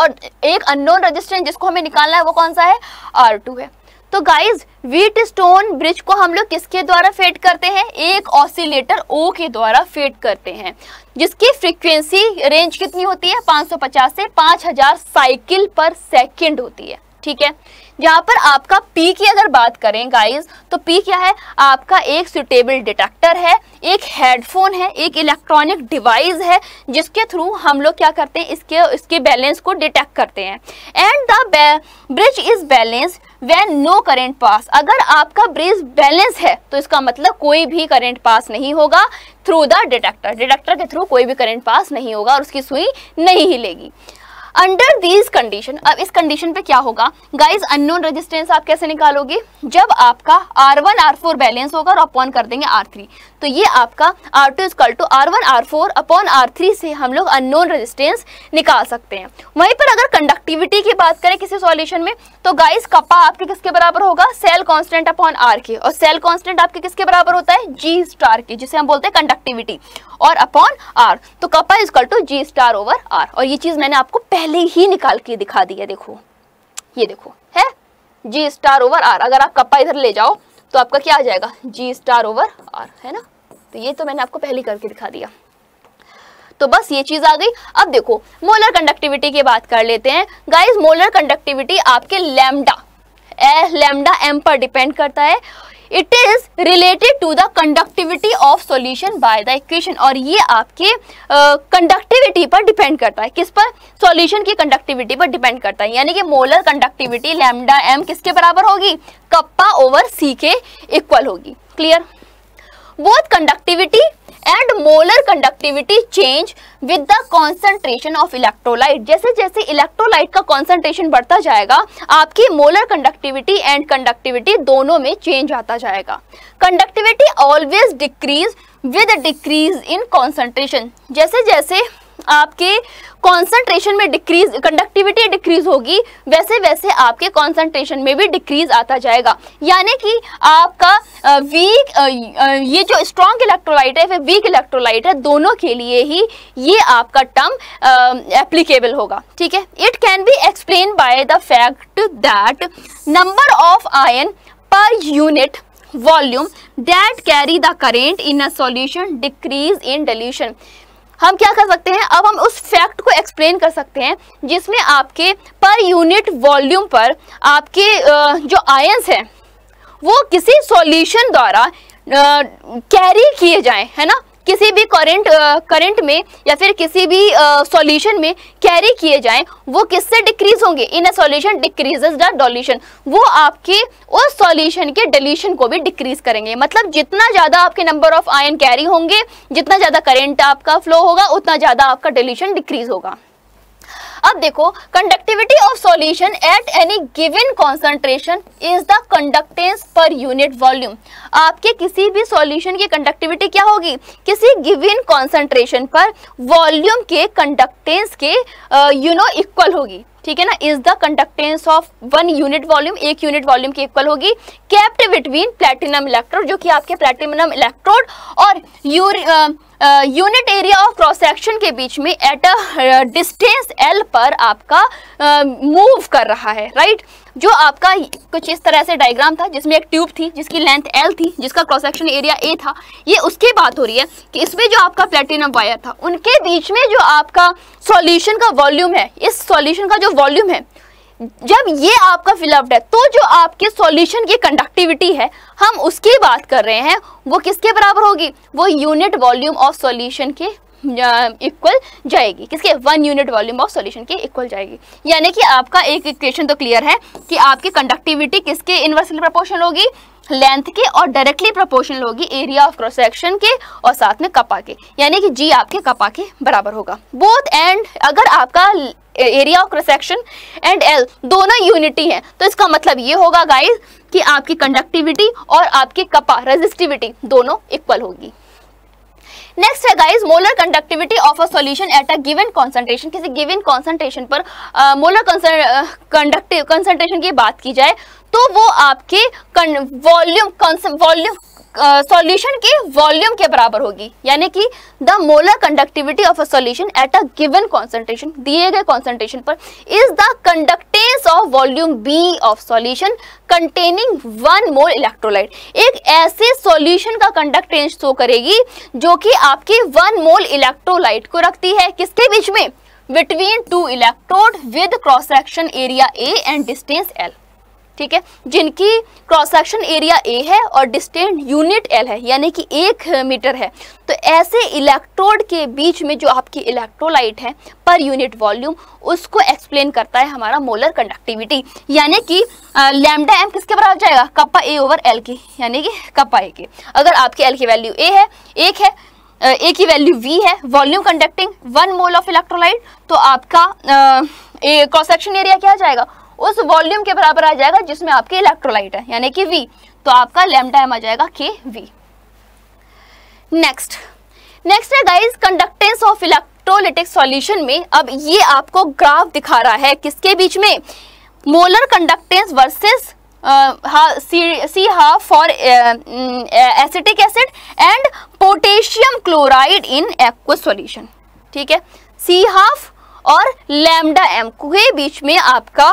A: और एक अननोन रेजिस्टेंस जिसको हमें निकालना है वो कौन सा है आर टू है तो गाइज व्हीट स्टोन ब्रिज को हम लोग किसके द्वारा फेड करते हैं एक ऑसिलेटर ओ के द्वारा फेड करते हैं जिसकी फ्रिक्वेंसी रेंज कितनी होती है 550 से 5000 साइकिल पर सेकेंड होती है ठीक है यहाँ पर आपका पी की अगर बात करें गाइस तो पी क्या है आपका एक सुटेबल डिटेक्टर है एक हेडफोन है एक इलेक्ट्रॉनिक डिवाइस है जिसके थ्रू हम लोग क्या करते हैं इसके इसके बैलेंस को डिटेक्ट करते हैं and the bridge is balance when no current pass अगर आपका ब्रिज बैलेंस है तो इसका मतलब कोई भी करेंट पास नहीं होगा थ्रू द डिटेक्टर डिटेक्टर के थ्रू कोई भी करेंट पास नहीं होगा और उसकी सुई नहीं हिलेगी अंडर दीज कंडीशन अब इस कंडीशन पे क्या होगा गाइज अननोन रेजिस्टेंस आप कैसे निकालोगे जब आपका R one R four balance होगा और अपॉन कर देंगे आर थ्री तो ये आपका R two equal to R one R four upon R three से हम लोग अननोन रेजिस्टेंस निकाल सकते हैं वहीं पर अगर कंडक्टिविटी की बात करें किसी सॉल्यूशन में तो गाइज कपा आपके किसके बराबर होगा सेल कॉन्स्टेंट अपॉन आर के और सेल कॉन्स्टेंट आपके किसके बराबर होता है जी स्टार के जिसे हम बोलते हैं कंडक्टिविटी और अपॉन आर तो kappa equal to G star over R और ये चीज़ मैंने आपको पहले ही निकाल के दिखा दी है देखो ये देखो है जी स्टार ओवर आर अगर आप कपा इधर ले जाओ तो आपका क्या आ जाएगा जी स्टार ओवर आर है ना तो ये तो मैंने आपको पहले करके दिखा दिया तो बस ये चीज़ आ गई अब देखो मोलर कंडक्टिविटी की बात कर लेते हैं गाइस मोलर कंडक्टिविटी आपके लैम्डा ए लैम्डा एम पर डिपेंड करता है it is related to the conductivity of solution by the equation और ये आपके कंडक्टिविटी uh, पर डिपेंड करता है किस पर सॉल्यूशन की कंडक्टिविटी पर डिपेंड करता है यानी कि मोलर कंडक्टिविटी लैम्डा एम किसके बराबर होगी कप्पा ओवर सी के इक्वल होगी clear both conductivity and molar conductivity change with the concentration of electrolyte जैसे जैसे इलेक्ट्रोलाइट का कॉन्सेंट्रेशन बढ़ता जाएगा आपकी मोलर कंडक्टिविटी एंड कंडक्टिविटी दोनों में चेंज आता जाएगा conductivity always decrease with decrease in concentration जैसे जैसे आपके कॉन्सेंट्रेशन में डिक्रीज कंडक्टिविटी डिक्रीज होगी वैसे वैसे आपके कॉन्सेंट्रेशन में भी डिक्रीज आता जाएगा यानी कि आपका वीक ये जो स्ट्रॉन्ग इलेक्ट्रोलाइट है फिर वीक इलेक्ट्रोलाइट है दोनों के लिए ही ये आपका टर्म एप्लीकेबल होगा ठीक है it can be explain by the fact that number of ion per unit volume that carry the current in a solution decrease in dilution हम क्या कर सकते हैं अब हम उस फैक्ट को एक्सप्लेन कर सकते हैं जिसमें आपके पर यूनिट वॉल्यूम पर आपके जो आयंस हैं वो किसी सॉल्यूशन द्वारा कैरी किए जाएं है ना किसी भी करंट करंट में या फिर किसी भी सॉल्यूशन में कैरी किए जाएं वो किससे डिक्रीज होंगे in a solution decreases the dilution वो आपके उस सॉल्यूशन के डिलीशन को भी डिक्रीज करेंगे मतलब जितना ज़्यादा आपके नंबर ऑफ आयन कैरी होंगे जितना ज़्यादा करेंट आपका फ्लो होगा उतना ज़्यादा आपका डिलीशन डिक्रीज होगा अब देखो conductivity of solution at any given concentration is the conductance per unit volume आपके किसी भी सॉल्यूशन की कंडक्टिविटी क्या होगी किसी गिवन कॉन्सेंट्रेशन पर वॉल्यूम के कंडक्टेंस के यू नो इक्वल होगी ठीक है ना is the conductance of one unit volume एक यूनिट वॉल्यूम की इक्वल होगी कैप्ट बिटवीन प्लेटिनम इलेक्ट्रोड जो कि आपके प्लेटिनम इलेक्ट्रोड और unit area of cross section के बीच में एट अ डिस्टेंस एल पर आपका मूव uh, कर रहा है राइट right? जो आपका कुछ इस तरह से डायग्राम था जिसमें एक ट्यूब थी जिसकी लेंथ एल थी जिसका क्रॉस सेक्शन एरिया ए था ये उसकी बात हो रही है कि इसमें जो आपका प्लेटिनम वायर था उनके बीच में जो आपका सॉल्यूशन का वॉल्यूम है इस सॉल्यूशन का जो वॉल्यूम है जब ये आपका फिलअप्ड है तो जो आपके सॉल्यूशन की कंडक्टिविटी है हम उसकी बात कर रहे हैं वो किसके बराबर होगी वो यूनिट वॉल्यूम ऑफ सॉल्यूशन के इक्वल जाएगी किसके one unit volume of solution के इक्वल जाएगी यानी कि आपका एक इक्वेशन तो क्लियर है कि आपकी कंडक्टिविटी किसके इन्वर्सली प्रोपोर्शनल होगी लेंथ के और डायरेक्टली प्रोपोर्शनल होगी एरिया ऑफ क्रॉस सेक्शन के और साथ में कपा के यानी कि जी आपके कपा के बराबर होगा बोथ एंड अगर आपका area of cross section and L दोनों यूनिटी है तो इसका मतलब ये होगा गाइज कि आपकी कंडक्टिविटी और आपकी कपा रेजिस्टिविटी दोनों इक्वल होगी नेक्स्ट है guys molar conductivity of a solution at a given concentration किसी गिवन कंसंट्रेशन पर मोलर कंडक्टिव कंसंट्रेशन की बात की जाए तो वो आपके वॉल्यूम वॉल्यूम सॉल्यूशन के वॉल्यूम के बराबर होगी यानी कि the molar conductivity of a solution at a given concentration दिए गए कॉन्सेंट्रेशन पर is the conductance of volume V of solution containing one mole electrolyte एक ऐसे सॉल्यूशन का कंडक्टेंस शो करेगी जो कि आपके वन मोल इलेक्ट्रोलाइट को रखती है किसके बीच में between two electrode with cross section area A and distance L ठीक है जिनकी क्रॉस सेक्शन एरिया ए है और डिस्टेंट यूनिट एल है यानी कि एक मीटर है तो ऐसे इलेक्ट्रोड के बीच में जो आपकी इलेक्ट्रोलाइट है पर यूनिट वॉल्यूम उसको एक्सप्लेन करता है हमारा मोलर कंडक्टिविटी यानी कि लैमडा एम किसके बराबर जाएगा कप्पा ए ओवर एल की यानी कि कप्पा ए के अगर आपकी एल की वैल्यू ए है एक है ए की वैल्यू वी है volume conducting one mole of electrolyte तो आपका क्रॉस सेक्शन एरिया क्या जाएगा उस वॉल्यूम के बराबर आ जाएगा जिसमें आपके इलेक्ट्रोलाइट है यानी कि वी तो आपका लेमटा एम आ जाएगा के वी नेक्स्ट नेक्स्ट है guys conductance of electrolytic solution में अब ये आपको ग्राफ दिखा रहा है किसके बीच में molar conductance versus C half for acetic acid and potassium chloride in aqueous solution ठीक है सी हाफ और लैम्डा एम के बीच में आपका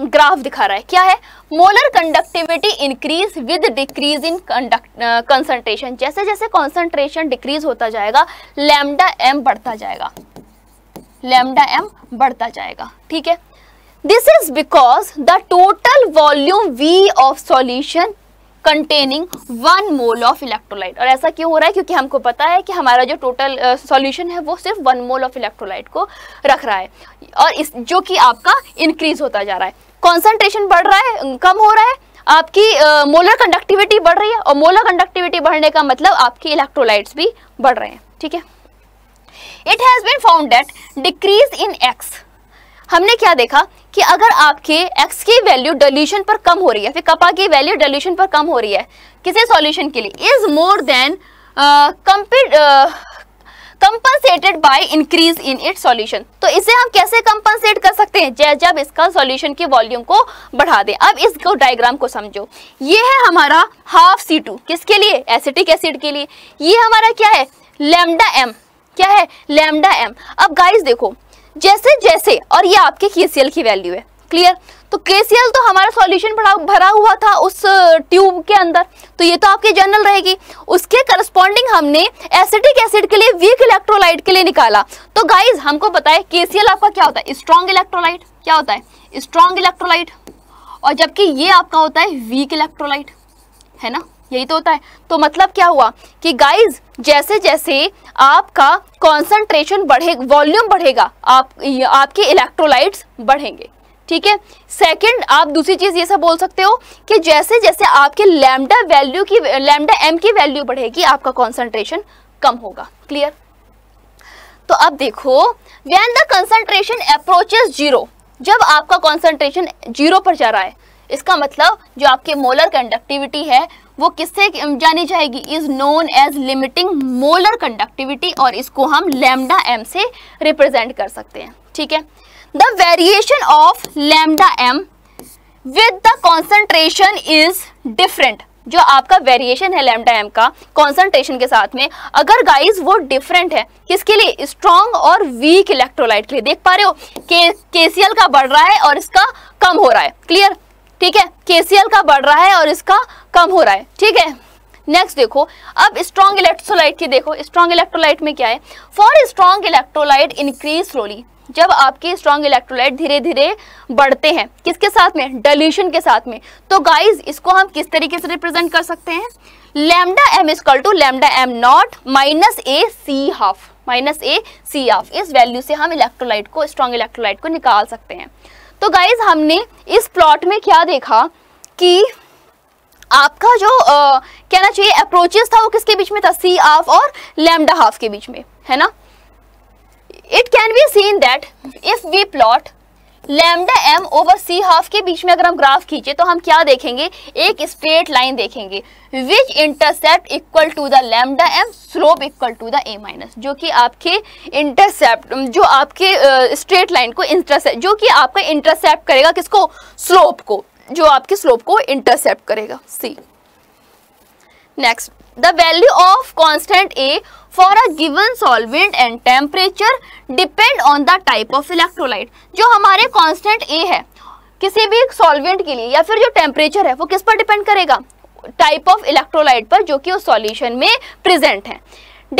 A: ग्राफ दिखा रहा है क्या है molar conductivity increase with decrease in concentration जैसे जैसे कंसंट्रेशन डिक्रीज होता जाएगा लैम्डा एम बढ़ता जाएगा लैम्डा एम बढ़ता जाएगा ठीक है this is because the total volume V of solution containing one mole of electrolyte और ऐसा क्यों हो रहा है क्योंकि हमको पता है कि हमारा जो टोटल सॉल्यूशन uh, है वो सिर्फ वन मोल ऑफ इलेक्ट्रोलाइट को रख रहा है और इस जो कि आपका इंक्रीज होता जा रहा है कॉन्सेंट्रेशन बढ़ रहा है कम हो रहा है आपकी मोलर uh, कंडक्टिविटी बढ़ रही है और मोलर कंडक्टिविटी बढ़ने का मतलब आपके इलेक्ट्रोलाइट्स भी बढ़ रहे हैं ठीक है it has been found that decrease in X हमने क्या देखा कि अगर आपके एक्स की वैल्यू डोल्यूशन पर कम हो रही है फिर कपा की वैल्यू डोल्यूशन पर कम हो रही है किसी सॉल्यूशन के लिए is more than compare compensated by increase in it solution तो इसे हम कैसे कंपनसेट कर सकते हैं जब इसका सॉल्यूशन के वॉल्यूम को बढ़ा दें अब इसको डायग्राम को समझो ये है हमारा हाफ सी टू किसके लिए एसिटिक एसिड के लिए ये हमारा क्या है लेमडा एम क्या है लेमडा एम अब गाइस देखो जैसे जैसे और ये आपके के की वैल्यू है क्लियर तो केसीएल तो हमारा सॉल्यूशन भरा हुआ था उस ट्यूब के अंदर तो ये तो आपकी जनरल रहेगी उसके करस्पॉन्डिंग हमने एसिडिक एसिड के लिए वीक इलेक्ट्रोलाइट के लिए निकाला तो गाइज हमको बताए है आपका क्या होता है स्ट्रॉन्ग इलेक्ट्रोलाइट क्या होता है स्ट्रॉन्ग इलेक्ट्रोलाइट और जबकि ये आपका होता है वीक इलेक्ट्रोलाइट है ना यही तो होता है तो मतलब क्या हुआ कि गाइज जैसे जैसे आपका कॉन्सेंट्रेशन बढ़े वॉल्यूम बढ़ेगा आप आपके इलेक्ट्रोलाइट्स बढ़ेंगे ठीक है सेकंड आप दूसरी चीज ये सब बोल सकते हो कि जैसे जैसे आपके लैमडा वैल्यू की लैमडा एम की वैल्यू बढ़ेगी आपका कॉन्सेंट्रेशन कम होगा क्लियर तो अब देखो when the concentration approaches zero जब आपका कॉन्सेंट्रेशन जीरो पर जा रहा है इसका मतलब जो आपके मोलर कंडक्टिविटी है वो किससे जानी जाएगी is known as limiting molar conductivity और इसको हम लेमडा एम से रिप्रेजेंट कर सकते हैं ठीक है the variation of lambda M with the concentration is different जो आपका वेरिएशन है लेमडा एम का कॉन्सेंट्रेशन के साथ में अगर गाइस वो डिफरेंट है किसके लिए स्ट्रॉन्ग और वीक इलेक्ट्रोलाइट के लिए देख पा रहे हो के केसीएल का बढ़ रहा है और इसका कम हो रहा है क्लियर ठीक है केसीएल का बढ़ रहा है और इसका कम हो रहा है ठीक है नेक्स्ट देखो अब स्ट्रॉन्ग इलेक्ट्रोलाइट की देखो स्ट्रॉन्ग इलेक्ट्रोलाइट में क्या है for strong electrolyte increase slowly जब आपके स्ट्रॉन्ग इलेक्ट्रोलाइट धीरे धीरे बढ़ते हैं किसके साथ में डल्यूशन के साथ में तो गाइज इसको हम किस तरीके से रिप्रेजेंट कर सकते हैं lambda M is equal to lambda M not minus A C half minus A C half इस वैल्यू से हम इलेक्ट्रोलाइट को स्ट्रॉन्ग इलेक्ट्रोलाइट को निकाल सकते हैं तो गाइज हमने इस प्लॉट में क्या देखा कि आपका जो आ, कहना चाहिए अप्रोचेस था वो किसके बीच में था सी हाफ और लेमडा हाफ के बीच में है ना it can be seen that if we plot lambda M over C half के बीच में अगर हम ग्राफ खींचे तो हम क्या देखेंगे एक स्ट्रेट लाइन देखेंगे which intercept equal to the lambda M slope equal to the A minus जो कि आपके इंटरसेप्ट जो आपके स्ट्रेट uh, लाइन को इंटरसेप्ट जो कि आपका इंटरसेप्ट करेगा किसको स्लोप को जो आपके स्लोप को इंटरसेप्ट करेगा सी next the value of constant A for a given solvent and temperature depend on the type of electrolyte जो हमारे कॉन्स्टेंट ए है किसी भी सॉल्वेंट के लिए या फिर जो टेम्परेचर है वो किस पर डिपेंड करेगा टाइप ऑफ इलेक्ट्रोलाइट पर जो कि उस सॉल्यूशन में प्रेजेंट है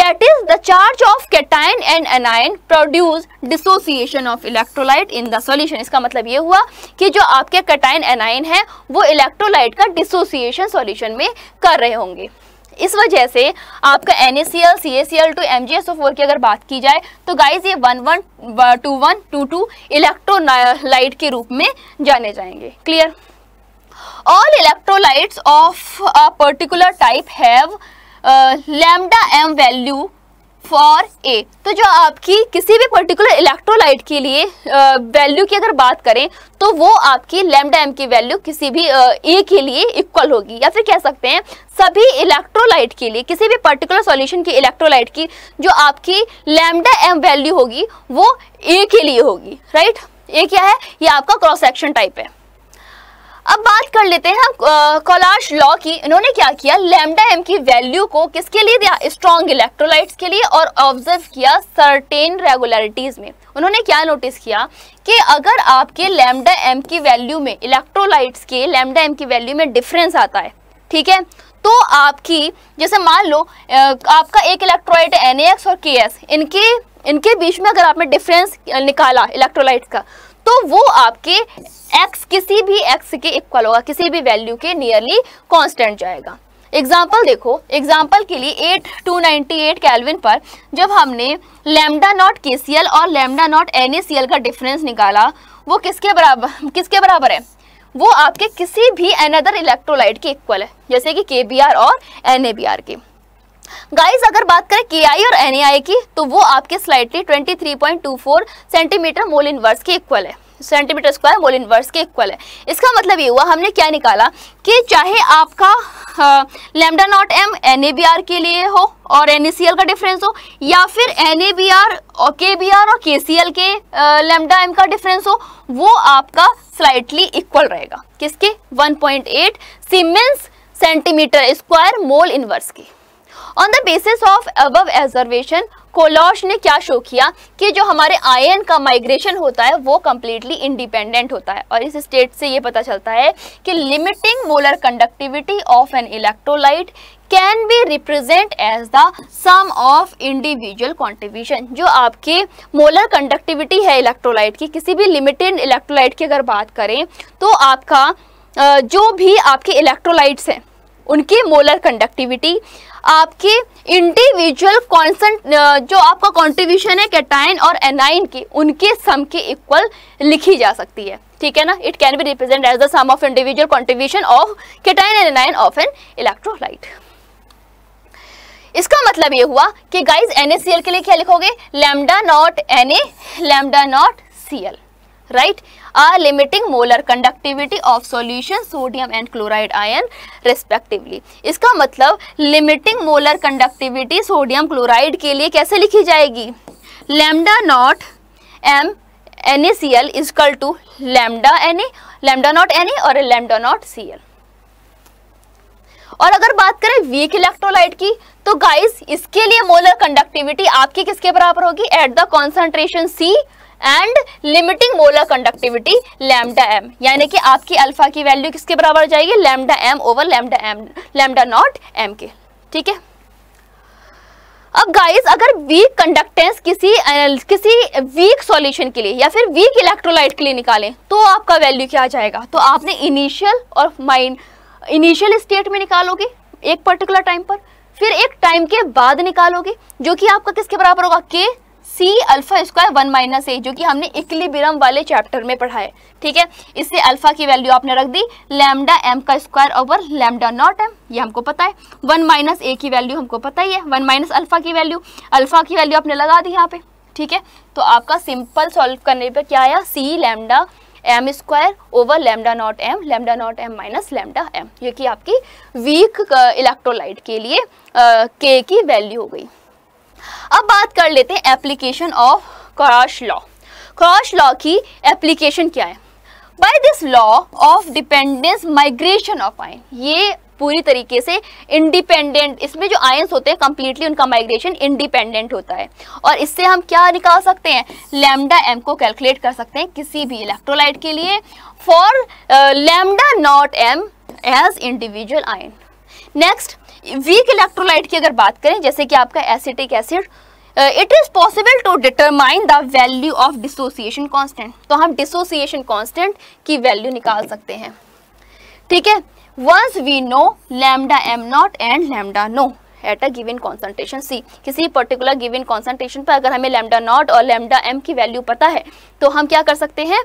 A: that is the charge of cation and anion produce dissociation of electrolyte in the solution इसका मतलब ये हुआ कि जो आपके कैटाइन एनाइन है वो इलेक्ट्रोलाइट का डिसोसिएशन सॉल्यूशन में कर रहे होंगे इस वजह से आपका N S C L C C L two M G S O four की अगर बात की जाए तो गाइज ये one one two one two two electrolyte के रूप में जाने जाएंगे clear all electrolytes of a particular type have lambda M value for A तो जो आपकी किसी भी पर्टिकुलर इलेक्ट्रोलाइट के लिए वैल्यू की अगर बात करें तो वो आपकी लेमडा एम की वैल्यू किसी भी ए के लिए इक्वल होगी या फिर कह सकते हैं सभी इलेक्ट्रोलाइट के लिए किसी भी पर्टिकुलर सॉल्यूशन की इलेक्ट्रोलाइट की जो आपकी लेमडा एम वैल्यू होगी वो ए के लिए होगी राइट ये क्या है ये आपका क्रॉस सेक्शन टाइप है अब बात कर लेते हैं हम लॉ की इन्होंने क्या किया लेमडा एम की वैल्यू को किसके लिए दिया स्ट्रॉन्ग इलेक्ट्रोलाइट्स के लिए और ऑब्जर्व किया सर्टेन रेगुलरिटीज में उन्होंने क्या नोटिस किया कि अगर आपके लेमडा एम की वैल्यू में इलेक्ट्रोलाइट्स के लेमडा एम की वैल्यू में डिफरेंस आता है ठीक है तो आपकी जैसे मान लो आपका एक इलेक्ट्रोलाइट एन और के इनके इनके बीच में अगर आपने डिफरेंस निकाला इलेक्ट्रोलाइट्स का तो वो आपके x किसी भी x के इक्वल होगा किसी भी वैल्यू के नियरली कांस्टेंट जाएगा एग्जाम्पल देखो एग्जाम्पल के लिए at two ninety eight kelvin पर जब हमने lambda not K C L और लेमडा नॉट एन का डिफरेंस निकाला वो किसके बराबर किसके बराबर है वो आपके किसी भी अनदर इलेक्ट्रोलाइट के इक्वल है जैसे कि के और एन के गाइस अगर बात करें के आई और एन की तो वो आपके स्लाइटली 23.24 सेंटीमीटर मोल इनवर्स के इक्वल है सेंटीमीटर स्क्वायर मोल इनवर्स के इक्वल है इसका मतलब ये हुआ हमने क्या निकाला कि चाहे आपका लेमडा नॉट एम एन के लिए हो और एन का डिफरेंस हो या फिर एन ए बी और के बी आर और के सी एल के लेमडा एम का डिफरेंस हो वो आपका स्लाइटली इक्वल रहेगा किसके 1.8 point centimetre square mole inverse की on the basis of observation कोलॉश ने क्या शो किया कि जो हमारे आयन का माइग्रेशन होता है वो कम्प्लीटली इंडिपेंडेंट होता है और इस स्टेट से ये पता चलता है कि limiting molar conductivity of an electrolyte can be represent as the sum of individual contribution जो आपके मोलर कंडक्टिविटी है इलेक्ट्रोलाइट की किसी भी लिमिटेड इलेक्ट्रोलाइट की अगर बात करें तो आपका जो भी आपके इलेक्ट्रोलाइट्स हैं उनकी मोलर कंडक्टिविटी आपके इंडिविजुअल कॉन्सेंट जो आपका कॉन्ट्रीब्यूशन है कैटाइन और एनाइन की उनके सम के इक्वल लिखी जा सकती है ठीक है ना it can be represent as the sum of individual contribution of cation and anion of an electrolyte इसका मतलब ये हुआ कि गाइज NaCl के लिए क्या लिखोगे lambda not Na lambda not Cl right are limiting molar conductivity of solution sodium and chloride ion respectively इसका मतलब limiting molar conductivity sodium chloride के लिए कैसे लिखी जाएगी lambda not m NaCl is equal to lambda Na lambda not Na और lambda not Cl और अगर बात करें वीक इलेक्ट्रोलाइट की तो गाइस इसके लिए मोलर कंडक्टिविटी आपकी किसके बराबर होगी at the concentration C and limiting molar conductivity lambda M यानी कि आपकी अल्फा की वैल्यू किसके बराबर जाएगी lambda M over lambda M lambda not M के ठीक है अब गाइस अगर वीक कंडक्टेंस किसी किसी वीक सॉल्यूशन के लिए या फिर वीक इलेक्ट्रोलाइट के लिए निकालें तो आपका वैल्यू क्या जाएगा तो आपने इनिशियल और माइन इनिशियल स्टेट में निकालोगे एक पर्टिकुलर टाइम पर फिर एक टाइम के बाद निकालोगे जो कि आपका किसके बराबर होगा K C alpha square one minus A जो कि हमने इक्लिबिरम वाले चैप्टर में पढ़ा है ठीक है इससे अल्फा की वैल्यू आपने रख दी लैमडा एम का square over lambda not M ये हमको पता है वन माइनस ए की वैल्यू हमको पता ही है वन माइनस अल्फा की वैल्यू अल्फा की वैल्यू आपने लगा दी यहाँ पे ठीक है तो आपका सिंपल सॉल्व करने पर क्या आया C lambda M square over lambda not M lambda not M minus lambda M ये कि आपकी वीक इलेक्ट्रोलाइट uh, के लिए के uh, की वैल्यू हो गई अब बात कर लेते हैं application of Kohlrausch law Kohlrausch law की एप्लीकेशन क्या है by this law of dependence migration of ion ये पूरी तरीके से इंडिपेंडेंट इसमें जो आयंस होते हैं कंप्लीटली उनका माइग्रेशन इंडिपेंडेंट होता है और इससे हम क्या निकाल सकते हैं लैमडा एम को कैलकुलेट कर सकते हैं किसी भी इलेक्ट्रोलाइट के लिए for lambda not M as individual ion next weak electrolyte की अगर बात करें जैसे कि आपका acetic acid it is possible to determine the value of dissociation constant तो हम डिसोसिएशन कांस्टेंट की वैल्यू निकाल सकते हैं ठीक है once we know lambda M not and lambda no at a given concentration C किसी पर्टिकुलर गिवन कॉन्सेंट्रेशन पर अगर हमें लैमडा नॉट और लैमडा एम की वैल्यू पता है तो हम क्या कर सकते हैं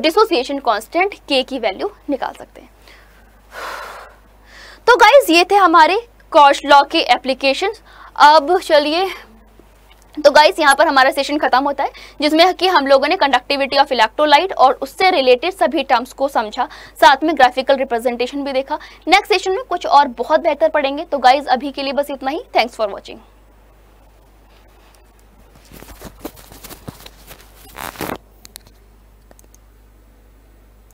A: डिसोसिएशन कॉन्स्टेंट के की वैल्यू निकाल सकते हैं तो गाइज ये थे हमारे कॉश लॉ के एप्लीकेशन अब चलिए तो गाइस यहाँ पर हमारा सेशन खत्म होता है जिसमें कि हम लोगों ने कंडक्टिविटी ऑफ इलेक्ट्रोलाइट और उससे रिलेटेड सभी टर्म्स को समझा साथ में ग्राफिकल रिप्रेजेंटेशन भी देखा नेक्स्ट सेशन में कुछ और बहुत बेहतर पढ़ेंगे तो गाइस अभी के लिए बस इतना ही थैंक्स फॉर वॉचिंग